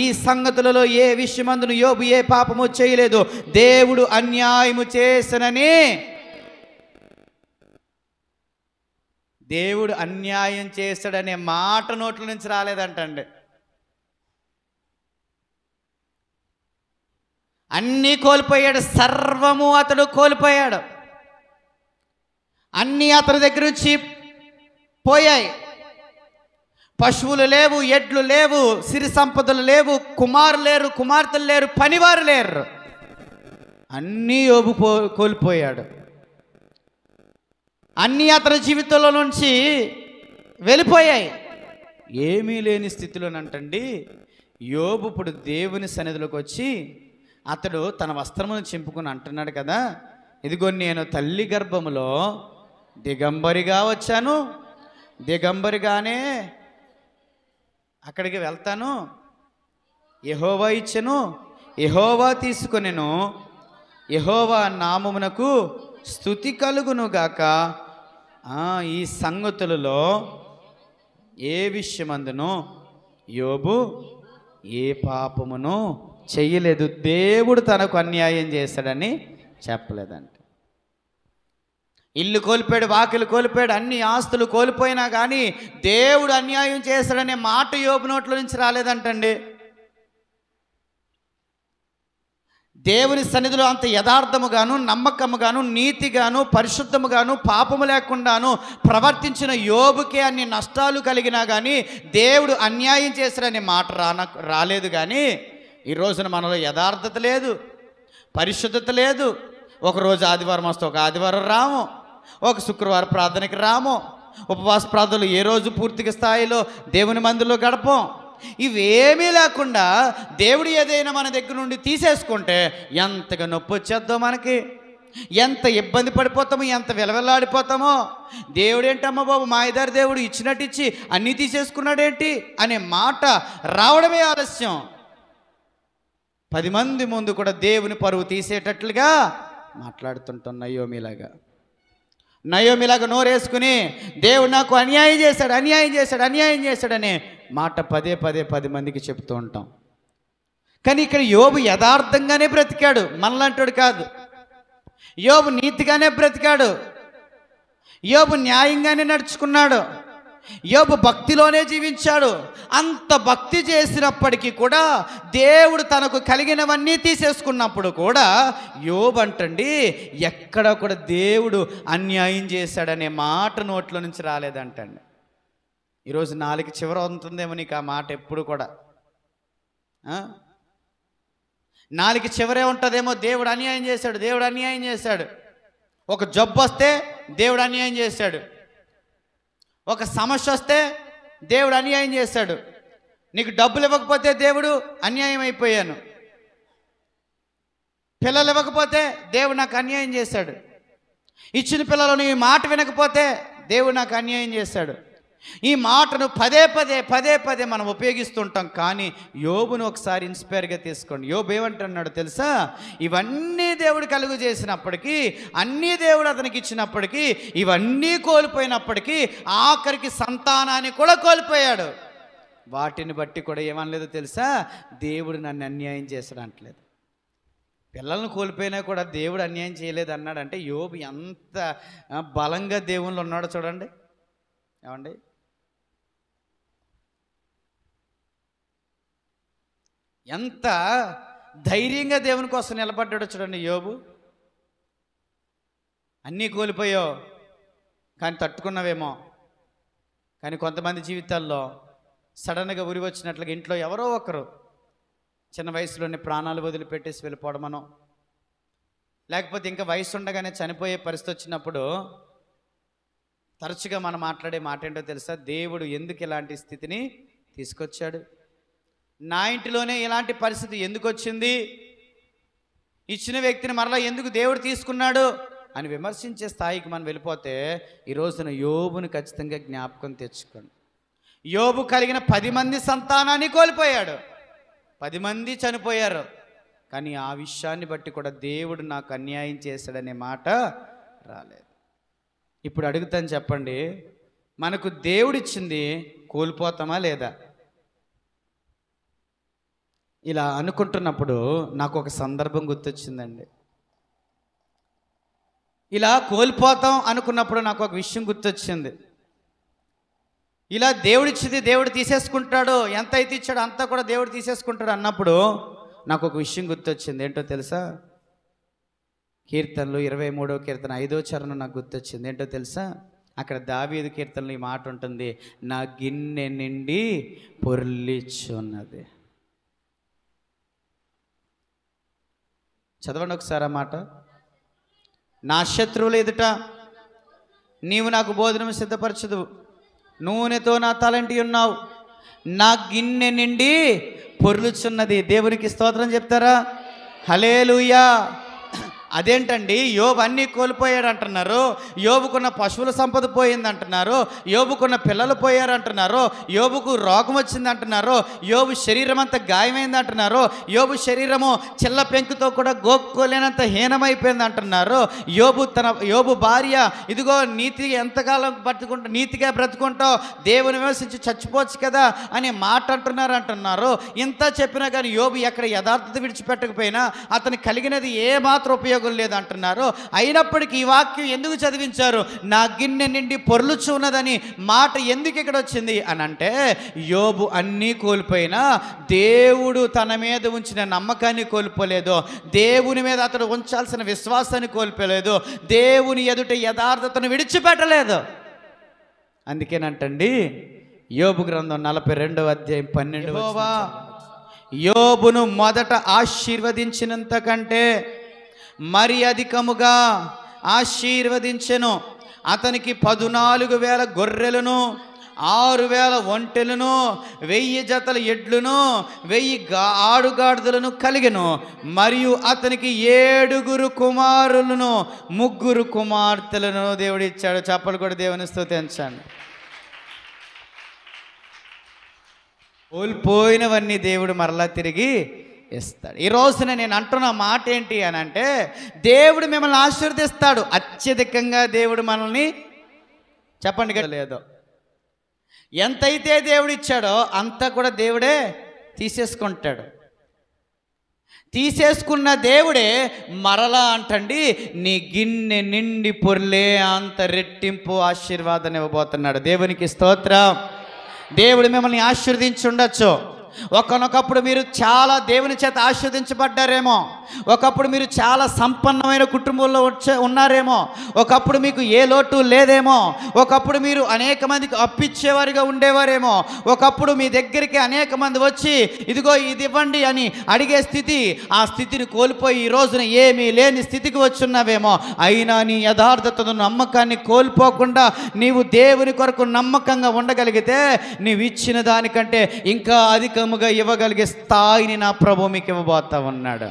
ఈ సంగతులలో ఏ విషయమందును యోబు ఏ పాపము చేయలేదు దేవుడు అన్యాయము చేసనని దేవుడు అన్యాయం చేస్తాడనే మాట నోట్ల నుంచి రాలేదంటండి అన్నీ కోల్పోయాడు సర్వము అతడు కోల్పోయాడు అన్నీ అతని దగ్గర నుంచి పోయాయి పశువులు లేవు ఎడ్లు లేవు సిరి సంపదలు లేవు కుమారు లేరు కుమార్తెలు లేరు పనివారు లేరు అన్నీ యోబు పో కోల్పోయాడు అన్నీ అతని జీవితంలో నుంచి వెళ్ళిపోయాయి ఏమీ లేని స్థితిలోనంటండి యోబు ఇప్పుడు దేవుని సన్నిధిలోకి వచ్చి అతడు తన వస్త్రమును చింపుకుని అంటున్నాడు కదా ఇదిగో నేను తల్లి గర్భములో దిగంబరిగా వచ్చాను దిగంబరిగానే అక్కడికి వెళ్తాను ఎహోవా ఇచ్చను ఎహోవా తీసుకొనెను యహోవా నామమునకు స్థుతి కలుగునుగాక ఈ సంగతులలో ఏ విషయమందును యోబు ఏ పాపమును చేయలేదు దేవుడు తనకు అన్యాయం చేశాడని చెప్పలేదంట ఇల్లు కోల్పోయాడు వాకిలు కోల్పోయాడు అన్ని ఆస్తులు కోల్పోయినా కానీ దేవుడు అన్యాయం చేశాడనే మాట యోపు నోట్ల నుంచి రాలేదంటండి దేవుని సన్నిధిలో అంత యథార్థముగాను నమ్మకముగాను నీతిగాను పరిశుద్ధముగాను పాపము లేకుండాను ప్రవర్తించిన యోబుకే అన్ని నష్టాలు కలిగినా కానీ దేవుడు అన్యాయం చేశాడనే మాట రాన రాలేదు కానీ ఈ రోజున మనలో యథార్థత లేదు పరిశుద్ధత లేదు ఒకరోజు ఆదివారం వస్తే ఒక ఆదివారం రాము ఒక శుక్రవారం ప్రార్థనకి రాము ఉపవాస ప్రార్థనలు ఏ రోజు పూర్తిగా స్థాయిలో దేవుని మందులో గడపం ఇవేమీ లేకుండా దేవుడు ఏదైనా మన దగ్గర నుండి తీసేసుకుంటే ఎంతగా నొప్పి వచ్చేద్దో మనకి ఎంత ఇబ్బంది పడిపోతామో ఎంత విలవిల్లాడిపోతామో దేవుడు ఏంటమ్మా బాబు మా ఇద్దరు దేవుడు ఇచ్చినట్టు ఇచ్చి అన్నీ తీసేసుకున్నాడేంటి అనే మాట రావడమే ఆలస్యం పది మంది ముందు కూడా దేవుని పరువు తీసేటట్లుగా మాట్లాడుతుంటున్నాయో మీలాగా నయోమిలాగా నోరేసుకుని దేవుడు నాకు అన్యాయం చేశాడు అన్యాయం చేశాడు అన్యాయం చేశాడని మాట పదే పదే పది మందికి చెప్తూ ఉంటాం కానీ ఇక్కడ యోబు యథార్థంగానే బ్రతికాడు మనలాంటోడు కాదు యోబు నీతిగానే బ్రతికాడు యోబు న్యాయంగానే నడుచుకున్నాడు యోబు భక్తిలోనే జీవించాడు అంత భక్తి చేసినప్పటికీ కూడా దేవుడు తనకు కలిగినవన్నీ తీసేసుకున్నప్పుడు కూడా యోబు అంటండి ఎక్కడ కూడా దేవుడు అన్యాయం చేశాడనే మాట నోట్లో నుంచి రాలేదంటండి ఈరోజు నాలుగు చివర అవుతుందేమో నీకు ఆ మాట ఎప్పుడు కూడా నాలుగు చివరే ఉంటుందేమో దేవుడు అన్యాయం చేశాడు దేవుడు అన్యాయం చేశాడు ఒక జబ్బు వస్తే దేవుడు అన్యాయం చేశాడు ఒక సమస్య వస్తే దేవుడు అన్యాయం చేశాడు నీకు డబ్బులు ఇవ్వకపోతే దేవుడు అన్యాయం అయిపోయాను పిల్లలు ఇవ్వకపోతే దేవుడు నాకు అన్యాయం చేశాడు ఇచ్చిన పిల్లలు నీ మాట వినకపోతే దేవుడు నాకు అన్యాయం చేశాడు ఈ మాటను పదే పదే పదే పదే మనం ఉపయోగిస్తుంటాం కానీ యోబును ఒకసారి ఇన్స్పైర్గా తీసుకోండి యోబు ఏమంటున్నాడు తెలుసా ఇవన్నీ దేవుడు కలుగు చేసినప్పటికీ అన్నీ దేవుడు అతనికి ఇచ్చినప్పటికీ ఇవన్నీ కోల్పోయినప్పటికీ ఆఖరికి సంతానాన్ని కూడా కోల్పోయాడు వాటిని బట్టి కూడా ఏమనలేదు తెలుసా దేవుడు నన్ను అన్యాయం చేశాడు అంటలేదు పిల్లలను కోల్పోయినా కూడా దేవుడు అన్యాయం చేయలేదు అన్నాడంటే యోబు ఎంత బలంగా దేవుళ్ళు ఉన్నాడో చూడండి ఏమండి ఎంత ధైర్యంగా దేవుని కోసం నిలబడ్డాడు చూడండి యోబు అన్నీ కోల్పోయో కానీ తట్టుకున్నవేమో కానీ కొంతమంది జీవితాల్లో సడన్గా ఉరి వచ్చినట్లుగా ఇంట్లో ఎవరో ఒకరు చిన్న వయసులోనే ప్రాణాలు వదిలిపెట్టేసి వెళ్ళిపోవడమనో లేకపోతే ఇంకా వయసు ఉండగానే చనిపోయే పరిస్థితి వచ్చినప్పుడు తరచుగా మనం మాట్లాడే మాట ఏంటో తెలుసా దేవుడు ఎందుకు ఇలాంటి స్థితిని తీసుకొచ్చాడు నా ఇంటిలోనే ఇలాంటి పరిస్థితి ఎందుకు వచ్చింది ఇచ్చిన వ్యక్తిని మరలా ఎందుకు దేవుడు తీసుకున్నాడు అని విమర్శించే స్థాయికి మనం వెళ్ళిపోతే ఈరోజున యోబుని ఖచ్చితంగా జ్ఞాపకం తెచ్చుకోండి యోబు కలిగిన పది మంది సంతానాన్ని కోల్పోయాడు పది మంది చనిపోయారు కానీ ఆ విషయాన్ని బట్టి కూడా దేవుడు నాకు అన్యాయం చేశాడనే మాట రాలేదు ఇప్పుడు అడుగుతాను చెప్పండి మనకు దేవుడిచ్చింది కోల్పోతామా లేదా ఇలా అనుకుంటున్నప్పుడు నాకు ఒక సందర్భం గుర్తొచ్చిందండి ఇలా కోల్పోతాం అనుకున్నప్పుడు నాకు ఒక విషయం గుర్తొచ్చింది ఇలా దేవుడిచ్చింది దేవుడు తీసేసుకుంటాడు ఎంత అయితే ఇచ్చాడో అంతా కూడా దేవుడు తీసేసుకుంటాడు అన్నప్పుడు నాకు ఒక విషయం గుర్తొచ్చింది ఏంటో తెలుసా కీర్తనలు ఇరవై మూడో కీర్తన ఐదో చరణం నాకు గుర్తొచ్చింది ఏంటో తెలుసా అక్కడ దావీదు కీర్తనలు ఈ మాట ఉంటుంది నా గిన్నె నిండి పొర్లిచ్చున్నది చదవండి ఒకసారి ఆ మాట నా శత్రువులు ఎదుట నీవు నాకు భోజనం సిద్ధపరచదు నూనెతో నా తలంటి ఉన్నావు నా గిన్నె నిండి పొర్లుచున్నది దేవునికి స్తోత్రం చెప్తారా హలేలుయా అదేంటండి యోబు అన్నీ కోల్పోయాడు అంటున్నారు యోబుకున్న పశువుల సంపద పోయింది అంటున్నారు యోబుకున్న పిల్లలు పోయారు అంటున్నారు యోబుకు రోగం వచ్చింది అంటున్నారు యోబు శరీరం అంతా గాయమైంది అంటున్నారు యోబు శరీరము చిల్ల పెంకుతో కూడా గోక్కోలేనంత హీనమైపోయింది అంటున్నారు యోబు తన యోబు భార్య ఇదిగో నీతి ఎంతకాలం బ్రతుకుంటా నీతిగా బ్రతుకుంటావు దేవుని విమర్శించి చచ్చిపోవచ్చు కదా అని మాట అంటున్నారు అంటున్నారు ఇంత చెప్పినా కానీ యోబు ఎక్కడ యథార్థత విడిచిపెట్టకపోయినా అతను కలిగినది ఏ మాత్రం ఉపయోగం లేదంటున్నారు అయినప్పటికీ ఈ వాక్యం ఎందుకు చదివించారు నా గిన్నె నిండి పొర్లుచున్నదని మాట ఎందుకు ఇక్కడ వచ్చింది అని అంటే యోబు అన్నీ కోల్పోయినా దేవుడు తన మీద ఉంచిన నమ్మకాన్ని కోల్పోలేదు దేవుని మీద అతడు ఉంచాల్సిన విశ్వాసాన్ని కోల్పోలేదు దేవుని ఎదుట యథార్థతను విడిచిపెట్టలేదు అందుకేనంటండి యోబు గ్రంథం నలభై రెండవ అధ్యాయం పన్నెండు యోబును మొదట ఆశీర్వదించినంత కంటే మరి అధికముగా ఆశీర్వదించెను అతనికి పదునాలుగు వేల గొర్రెలను ఆరు వేల ఒంటెలను వెయ్యి జతల ఎడ్లను వెయ్యి గా ఆడుగాడుదలను కలిగను మరియు అతనికి ఏడుగురు కుమారులను ముగ్గురు కుమార్తెలను దేవుడు ఇచ్చాడు చెప్పలు కూడా దేవుని స్థుతించండి కోల్పోయినవన్నీ దేవుడు మరలా తిరిగి ఇస్తాడు ఈ రోజున నేను అంటున్న మాట ఏంటి అని అంటే దేవుడు మిమ్మల్ని ఆశీర్దిస్తాడు అత్యధికంగా దేవుడు మనల్ని చెప్పండి లేదో ఎంతైతే దేవుడు ఇచ్చాడో అంతా కూడా దేవుడే తీసేసుకుంటాడు తీసేసుకున్న దేవుడే మరలా అంటండి నీ గిన్నె నిండి పొర్లే అంత రెట్టింపు ఆశీర్వాదం ఇవ్వబోతున్నాడు దేవునికి స్తోత్రం దేవుడు మిమ్మల్ని ఉండొచ్చు ఒకనొకప్పుడు మీరు చాలా దేవుని చేత ఆస్వాదించబడ్డారేమో ఒకప్పుడు మీరు చాలా సంపన్నమైన కుటుంబంలో వచ్చే ఉన్నారేమో ఒకప్పుడు మీకు ఏ లోటు లేదేమో ఒకప్పుడు మీరు అనేక మందికి అప్పిచ్చేవారిగా ఉండేవారేమో ఒకప్పుడు మీ దగ్గరికి అనేక మంది వచ్చి ఇదిగో ఇది ఇవ్వండి అని అడిగే స్థితి ఆ స్థితిని కోల్పోయి ఈ రోజున ఏమీ లేని స్థితికి వచ్చున్నావేమో అయినా నీ యథార్థతను నమ్మకాన్ని కోల్పోకుండా నీవు దేవుని కొరకు నమ్మకంగా ఉండగలిగితే నీవు ఇచ్చిన దానికంటే ఇంకా అధిక అధికముగా ఇవ్వగలిగే స్థాయిని నా ప్రభు మీకు ఇవ్వబోతా ఉన్నాడు